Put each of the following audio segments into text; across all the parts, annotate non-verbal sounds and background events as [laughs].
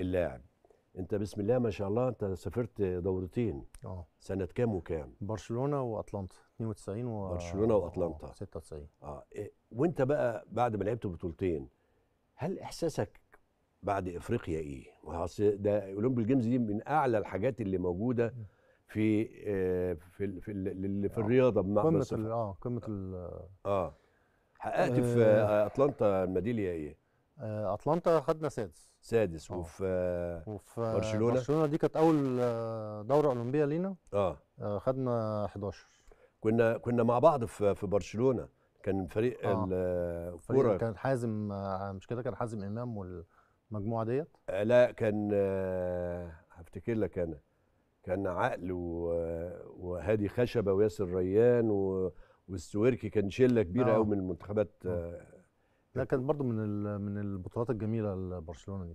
اللاعب انت بسم الله ما شاء الله انت سافرت دورتين اه سنه كام وكام برشلونه واتلانتا 92 و برشلونه واتلانتا 96 اه, اه، إيه، وانت بقى بعد ما لعبت بطولتين هل احساسك بعد افريقيا ايه ده اولمبي جيمز دي من اعلى الحاجات اللي موجوده في آه، في في في, في اه. الرياضه بمعنى قمه اه قمه اه حققت في اتلانتا الميداليه ايه اتلانتا آه، خدنا سادس سادس أوه. وفي آه، وفي آه، برشلونه برشلونه دي كانت اول دوره اولمبيه لينا اه خدنا 11 كنا كنا مع بعض في في برشلونه كان فريق آه. الكوره كان حازم مش كده كان حازم امام والمجموعه ديت آه لا كان هفتكر لك انا كان عقل وهادي خشبه وياسر ريان والسويركي كان شله كبيره قوي آه. من المنتخبات آه. لا كانت برضو من من البطولات الجميله لبرشلونه دي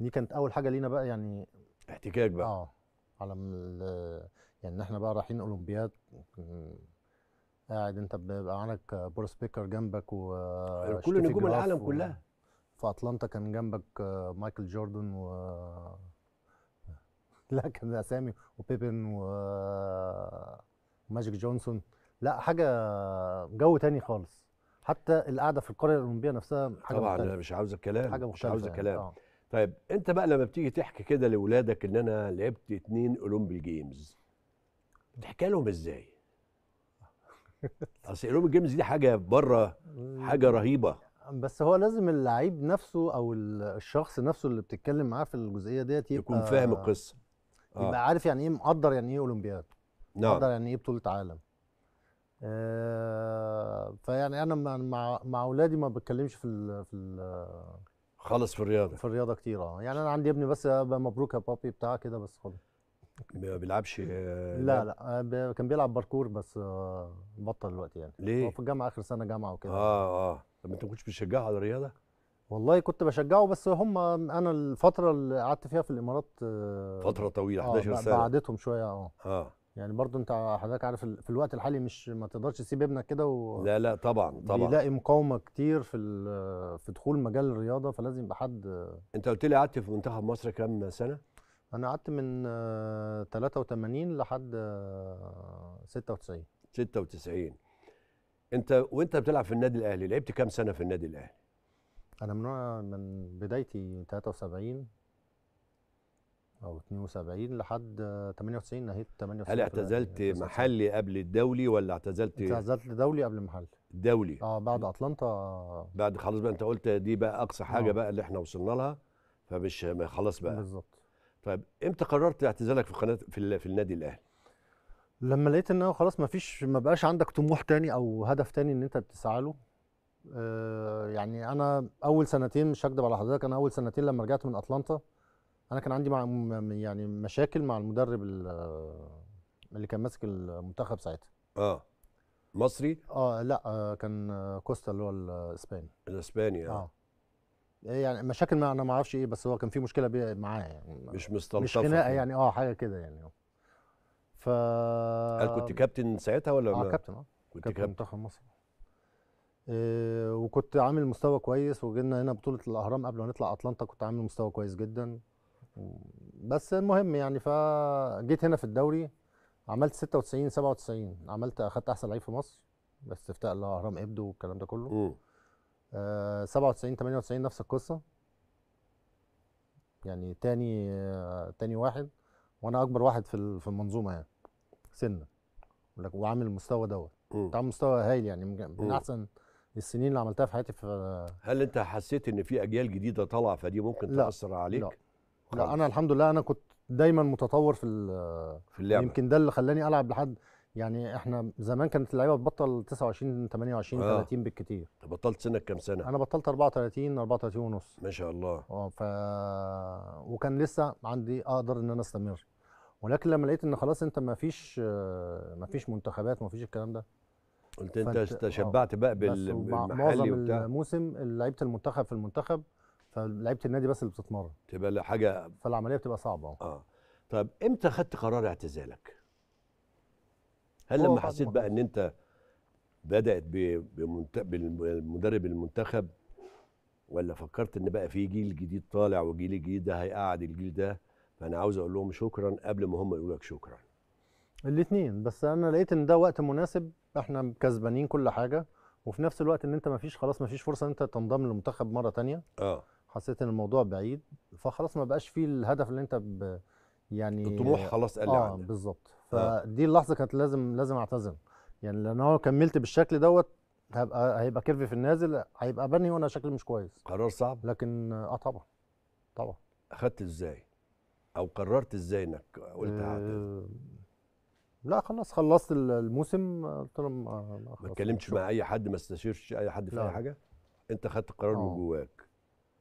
دي كانت اول حاجه لينا بقى يعني احتكاك بقى اه على يعني احنا بقى رايحين اولمبياد قاعد انت بيبقى معاك بورس بيكر جنبك و أيوة، كل نجوم العالم و... كلها في اتلانتا كان جنبك مايكل جوردن و [laughs] لا كان اسامي وبيبن و ماجيك جونسون لا حاجه جو تاني خالص حتى القعده في القريه الاولمبيه نفسها حاجه طبعا مختلفة. انا مش عاوز الكلام حاجه مختلفة مش عاوز الكلام يعني. آه. طيب انت بقى لما بتيجي تحكي كده لاولادك ان انا لعبت اتنين اولمبي جيمز بتحكي لهم ازاي؟ اصل الاولمبي جيمز دي حاجه بره حاجه رهيبه بس هو لازم اللعيب نفسه او الشخص نفسه اللي بتتكلم معاه في الجزئيه ديت يبقى يكون فاهم القصه آه. يبقى عارف يعني ايه مقدر يعني ايه اولمبياد نعم مقدر يعني ايه بطوله عالم آه، فيعني انا مع مع اولادي ما بتكلمش في ال في ال خالص في الرياضه في الرياضه كتير اه يعني انا عندي ابني بس مبروك يا بابي بتاع كده بس خلاص ما بيلعبش آه، لا لا آه، كان بيلعب باركور بس بطل دلوقتي يعني ليه؟ هو في الجامعه اخر سنه جامعه وكده اه اه طب انت ما كنتش بتشجعه على الرياضه؟ والله كنت بشجعه بس هم انا الفتره اللي قعدت فيها في الامارات فتره طويله 11 سنه بعدتهم شويه اه اه يعني برضو انت حضرتك عارف في الوقت الحالي مش ما تقدرش تسيب ابنك كده و لا لا طبعا طبعا بيلاقي مقاومه كتير في في دخول مجال الرياضه فلازم يبقى حد انت قلت لي قعدت في منتخب مصر كام سنه؟ انا قعدت من 83 لحد 96 96 انت وانت بتلعب في النادي الاهلي لعبت كام سنه في النادي الاهلي؟ انا من من بدايتي 73 او 72 لحد 98 نهيت 98 هل اعتزلت يعني محلي قبل الدولي ولا اعتزلت اعتزلت دولي قبل محلي دولي اه بعد اتلانتا بعد خلاص بقى انت قلت دي بقى اقصى حاجه آه. بقى اللي احنا وصلنا لها فمش خلاص بقى بالظبط طيب امتى قررت اعتزالك في قناه في, في النادي الاهلي لما لقيت ان هو خلاص ما فيش ما بقاش عندك طموح تاني او هدف تاني ان انت بتسعى له آه يعني انا اول سنتين مش هكدب على حضرتك انا اول سنتين لما رجعت من اتلانتا انا كان عندي مع يعني مشاكل مع المدرب اللي كان ماسك المنتخب ساعتها اه مصري اه لا آه كان كوستا اللي هو الاسباني الاسباني اه, آه. يعني مشاكل ما انا ما اعرفش ايه بس هو كان في مشكله معايا يعني مش مستلطفه مش خناقه يعني اه حاجه كده يعني ف هل كنت كابتن ساعتها ولا اه كابتن اه كنت كابتن منتخب مصر آه وكنت عامل مستوى كويس وجينا هنا بطوله الاهرام قبل ما نطلع اتلانتا كنت عامل مستوى كويس جدا بس المهم يعني فجيت هنا في الدوري عملت 96 97 عملت اخدت احسن لعيب في مصر باستفتاء الاهرام ابدو والكلام ده كله آه 97 98 نفس القصه يعني تاني آه تاني واحد وانا اكبر واحد في في المنظومه يعني سنه. وعامل المستوى دوت كنت عامل مستوى هايل يعني من احسن السنين اللي عملتها في حياتي في هل انت حسيت ان في اجيال جديده طالعه فدي ممكن تاثر عليك؟ لا لا انا الحمد لله انا كنت دايما متطور في في اللعبه يمكن ده اللي خلاني العب لحد يعني احنا زمان كانت اللعيبه بتبطل 29 28 آه. 30 بالكتير انت بطلت سنك كام سنه انا بطلت 34 34 ونص ما شاء الله اه ف وكان لسه عندي اقدر ان انا استمر ولكن لما لقيت ان خلاص انت ما فيش ما فيش منتخبات ما فيش الكلام ده قلت انت تشبعت آه. بقى بالمحلي وبتاع معظم الموسم لعيبه المنتخب في المنتخب فلعيبه النادي بس اللي بتتمرن تبقى حاجه فالعمليه بتبقى صعبه اه طب امتى خدت قرار اعتزالك؟ هل لما حسيت بقى ان انت بدات بالمدرب المنتخب ولا فكرت ان بقى في جيل جديد طالع وجيل جديد ده هيقعد الجيل ده فانا عاوز اقول لهم شكرا قبل ما هم يقولوا لك شكرا الاثنين بس انا لقيت ان ده وقت مناسب احنا كسبانين كل حاجه وفي نفس الوقت ان انت ما فيش خلاص ما فيش فرصه ان انت تنضم للمنتخب مره تانية اه حسيت ان الموضوع بعيد فخلاص ما بقاش فيه الهدف اللي انت ب... يعني الطموح خلاص قل اه عندك. بالظبط آه. فدي اللحظه كانت لازم لازم اعتزل يعني لان انا كملت بالشكل دوت هبقى هيبقى كيرفي في النازل هيبقى بني وانا شكلي مش كويس قرار صعب لكن اه طبعا طبعا اخدت ازاي او قررت ازاي انك قلت آه، هعتزل لا خلاص خلصت الموسم آه، قلت لهم ما اتكلمتش مع اي حد ما استشيرش اي حد في اي حاجه انت خدت القرار من جواك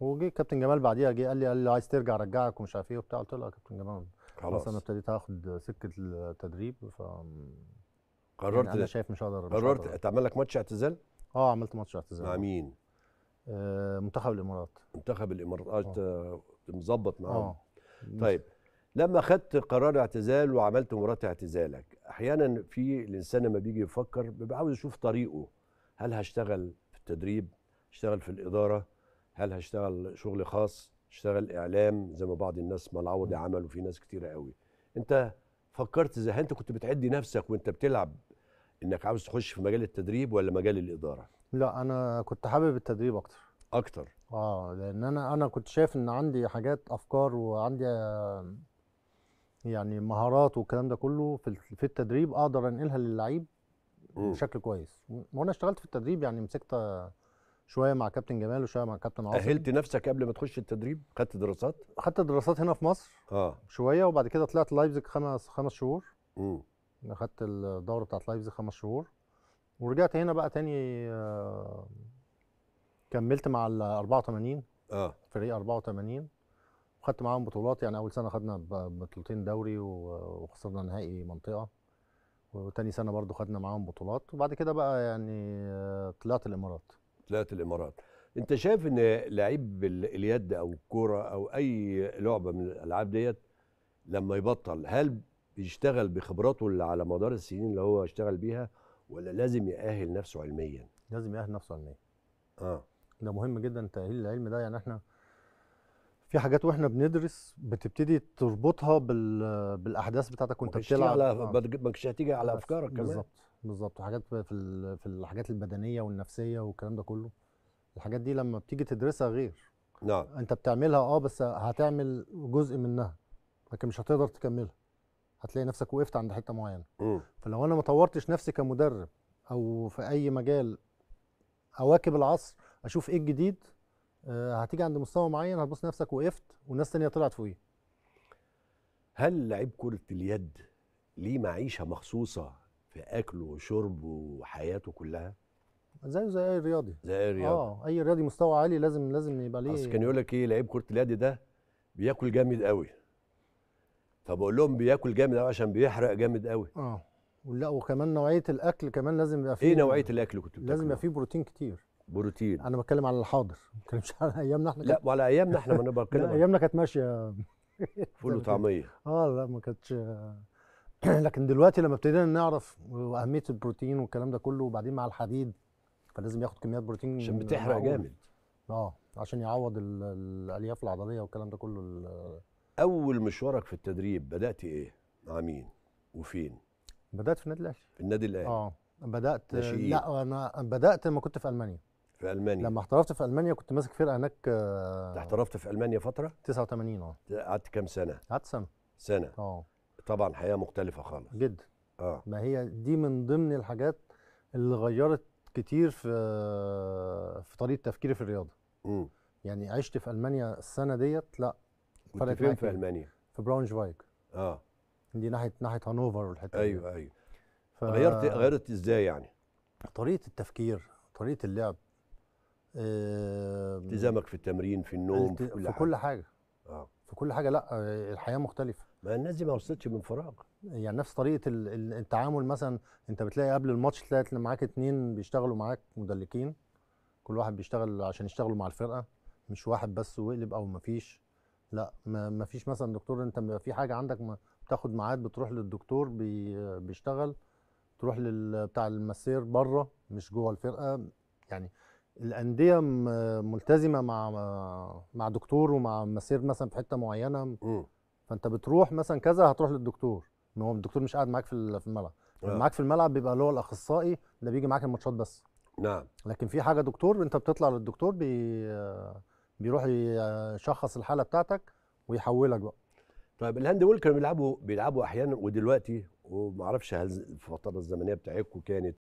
وجه كابتن جمال بعديها جه قال لي قال لي عايز ترجع رجعك ومش عارف ايه وبتاع قلت له يا كابتن جمال خلاص انا ابتديت هاخد سكه التدريب ف يعني قررت يعني انا شايف مش هقدر قررت تعمل لك ماتش اعتزال؟ اه عملت ماتش اعتزال مع مين؟ آه منتخب الامارات منتخب الامارات آه, آه. مظبط معاهم آه. طيب لما خدت قرار اعتزال وعملت مباراه اعتزالك احيانا في الانسان لما بيجي يفكر بيبقى عاوز يشوف طريقه هل هشتغل في التدريب اشتغل في الاداره هل هشتغل شغل خاص اشتغل اعلام زي ما بعض الناس ملعوضي عمل وفي ناس كتير قوي انت فكرت ازاي انت كنت بتعدي نفسك وانت بتلعب انك عاوز تخش في مجال التدريب ولا مجال الاداره لا انا كنت حابب التدريب اكتر اكتر اه لان انا انا كنت شايف ان عندي حاجات افكار وعندي آه، يعني مهارات والكلام ده كله في في التدريب اقدر انقلها للعيب بشكل كويس وانا اشتغلت في التدريب يعني مسكت شويه مع كابتن جمال وشويه مع كابتن عاصم اهلت نفسك قبل ما تخش التدريب خدت دراسات خدت دراسات هنا في مصر اه شويه وبعد كده طلعت لايبزيج خمس خمس شهور امم خدت الدوره بتاعت لايبزيج خمس شهور ورجعت هنا بقى تاني آه، كملت مع ال 84 اه فريق 84 وخدت معاهم بطولات يعني اول سنه خدنا بطولتين دوري وخسرنا نهائي منطقه وتاني سنه برضو خدنا معاهم بطولات وبعد كده بقى يعني آه، طلعت الامارات طلعت الامارات انت شايف ان لعيب اليد او الكوره او اي لعبه من الالعاب ديت لما يبطل هل بيشتغل بخبراته اللي على مدار السنين اللي هو اشتغل بيها ولا لازم يأهل نفسه علميا؟ لازم يأهل نفسه علميا. اه ده مهم جدا تأهيل العلم ده يعني احنا في حاجات واحنا بندرس بتبتدي تربطها بالاحداث بتاعتك وانت بتلعب على... آه. ما كنتش هتيجي على افكارك كمان بالظبط بالظبط وحاجات في في الحاجات البدنيه والنفسيه والكلام ده كله الحاجات دي لما بتيجي تدرسها غير نعم انت بتعملها اه بس هتعمل جزء منها لكن مش هتقدر تكملها هتلاقي نفسك وقفت عند حته معينه م. فلو انا ما طورتش نفسي كمدرب او في اي مجال اواكب العصر اشوف ايه الجديد آه، هتيجي عند مستوى معين هتبص نفسك وقفت والناس تانية طلعت فوقيه هل لعيب كره اليد ليه معيشه مخصوصه في اكله وشربه وحياته كلها زيه زي اي رياضي زي اي رياضي اه اي رياضي مستوى عالي لازم لازم يبقى ليه اصل كان يقول لك ايه لعيب كره اليد ده بياكل جامد قوي فبقول لهم بياكل جامد قوي عشان بيحرق جامد قوي اه لا وكمان نوعيه الاكل كمان لازم يبقى إيه فيه ايه نوعيه الاكل كنت لازم يبقى فيه بروتين كتير بروتين انا بتكلم على الحاضر ما بتكلمش على ايامنا احنا لا وعلى ايامنا احنا ما نبقى بتكلم ايامنا كانت ماشيه فول وطعميه اه لا ما كانتش [clears throat] لكن دلوقتي لما ابتدينا نعرف اهميه البروتين والكلام ده كله وبعدين مع الحديد فلازم ياخد كميات بروتين عشان بتحرق جامد اه عشان يعوض الالياف العضليه والكلام ده كله اول مشوارك في التدريب بدات ايه مع مين وفين بدات في النادي الاهلي في النادي الاهلي اه بدات ناشئين. لا انا بدات لما كنت في المانيا في المانيا لما احترفت في المانيا كنت ماسك فرقه هناك آه، احترفت في المانيا فتره 89 اه قعدت كام سنه قعدت سنه سنه اه طبعا حياه مختلفه خالص جدا اه ما هي دي من ضمن الحاجات اللي غيرت كتير في في طريقه تفكيري في الرياضه امم يعني عشت في المانيا السنه ديت لا فرقت فين في المانيا في براونشفايك اه دي ناحيه ناحيه هانوفر والحته ايوه دي. ايوه ف... غيرت غيرت ازاي يعني طريقه التفكير طريقه اللعب آه، التزامك في التمرين في النوم في كل في حاجه, كل حاجة. آه. في كل حاجه لا آه، الحياه مختلفه ما الناس دي ما وصلتش من فراغ يعني نفس طريقه التعامل مثلا انت بتلاقي قبل الماتش تلاقي معاك اتنين بيشتغلوا معاك مدلكين كل واحد بيشتغل عشان يشتغلوا مع الفرقه مش واحد بس ويقلب او مفيش لا ما فيش مثلا دكتور انت في حاجه عندك ما بتاخد ميعاد بتروح للدكتور بي بيشتغل تروح لل بتاع المسير بره مش جوه الفرقه يعني الانديه ملتزمه مع مع دكتور ومع مسير مثلا في حته معينه م. فانت بتروح مثلا كذا هتروح للدكتور ان هو الدكتور مش قاعد معاك في الملعب آه. معاك في الملعب بيبقى اللي هو الاخصائي ده بيجي معاك الماتشات بس نعم لكن في حاجه دكتور انت بتطلع للدكتور بي... بيروح يشخص الحاله بتاعتك ويحولك بقى طيب الهاند بول كانوا بيلعبوا بيلعبوا احيانا ودلوقتي وما اعرفش هل الفتره الزمنيه بتاعتكم كانت